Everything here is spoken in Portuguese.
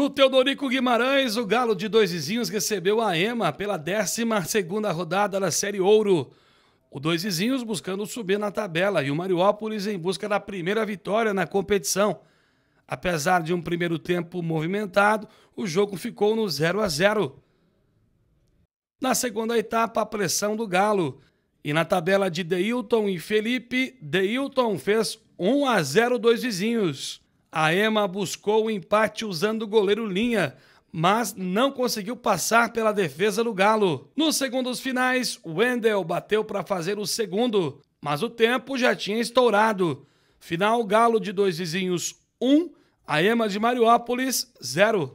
No Teodorico Guimarães, o Galo de Dois Vizinhos recebeu a EMA pela 12 rodada da Série Ouro. O Dois Vizinhos buscando subir na tabela e o Mariópolis em busca da primeira vitória na competição. Apesar de um primeiro tempo movimentado, o jogo ficou no 0 a 0. Na segunda etapa, a pressão do Galo. E na tabela de Deilton e Felipe, Deilton fez 1 a 0 Dois Vizinhos. A Ema buscou o empate usando o goleiro Linha, mas não conseguiu passar pela defesa do Galo. Nos segundos finais, Wendel bateu para fazer o segundo, mas o tempo já tinha estourado. Final Galo de dois vizinhos 1, um, a Ema de Mariópolis 0.